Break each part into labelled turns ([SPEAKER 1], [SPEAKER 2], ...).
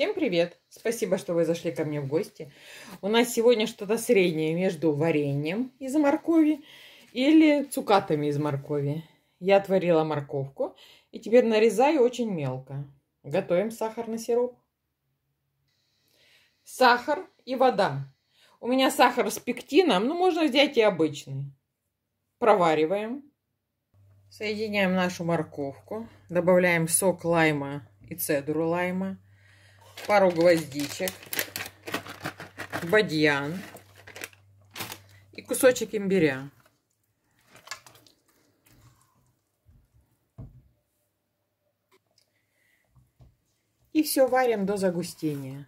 [SPEAKER 1] Всем привет! Спасибо, что вы зашли ко мне в гости. У нас сегодня что-то среднее между вареньем из моркови или цукатами из моркови. Я отварила морковку и теперь нарезаю очень мелко. Готовим сахарный сироп. Сахар и вода. У меня сахар с пектином, но ну, можно взять и обычный. Провариваем. Соединяем нашу морковку. Добавляем сок лайма и цедру лайма пару гвоздичек, бадьян и кусочек имбиря. И все варим до загустения.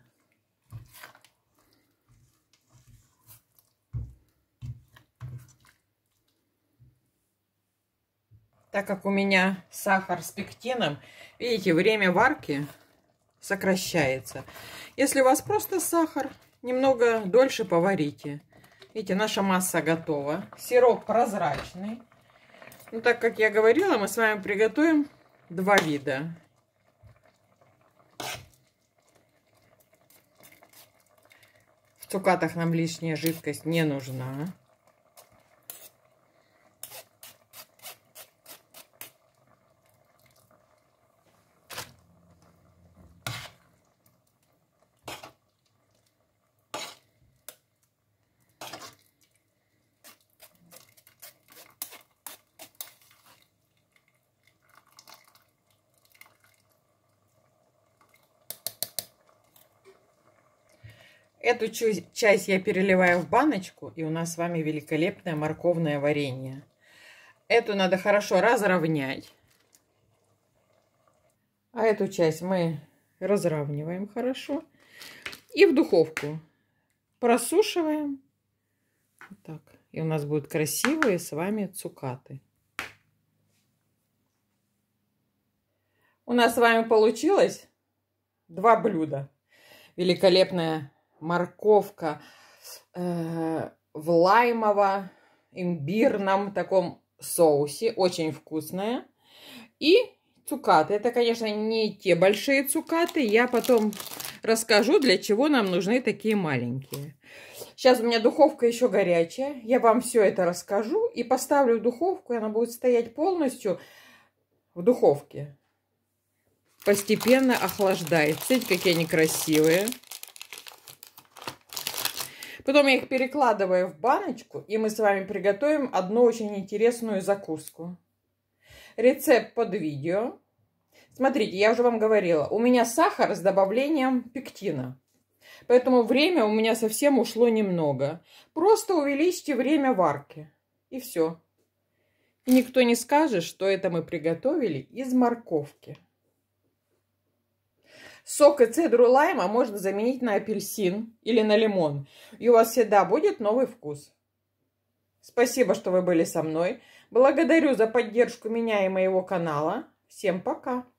[SPEAKER 1] Так как у меня сахар с пектином, видите, время варки сокращается. Если у вас просто сахар, немного дольше поварите. Видите, наша масса готова. Сироп прозрачный. Ну, так как я говорила, мы с вами приготовим два вида. В цукатах нам лишняя жидкость не нужна. Эту часть я переливаю в баночку, и у нас с вами великолепное морковное варенье. Эту надо хорошо разровнять. А эту часть мы разравниваем хорошо. И в духовку просушиваем. Вот так. И у нас будут красивые с вами цукаты. У нас с вами получилось два блюда. Великолепное морковка э, в лаймово имбирном таком соусе. Очень вкусная. И цукаты. Это, конечно, не те большие цукаты. Я потом расскажу, для чего нам нужны такие маленькие. Сейчас у меня духовка еще горячая. Я вам все это расскажу и поставлю в духовку. И она будет стоять полностью в духовке. Постепенно охлаждается. Видите, какие они красивые. Потом я их перекладываю в баночку, и мы с вами приготовим одну очень интересную закуску. Рецепт под видео. Смотрите, я уже вам говорила, у меня сахар с добавлением пектина. Поэтому время у меня совсем ушло немного. Просто увеличьте время варки. И все. И никто не скажет, что это мы приготовили из морковки сок и цедру лайма можно заменить на апельсин или на лимон. И у вас всегда будет новый вкус. Спасибо, что вы были со мной. Благодарю за поддержку меня и моего канала. Всем пока!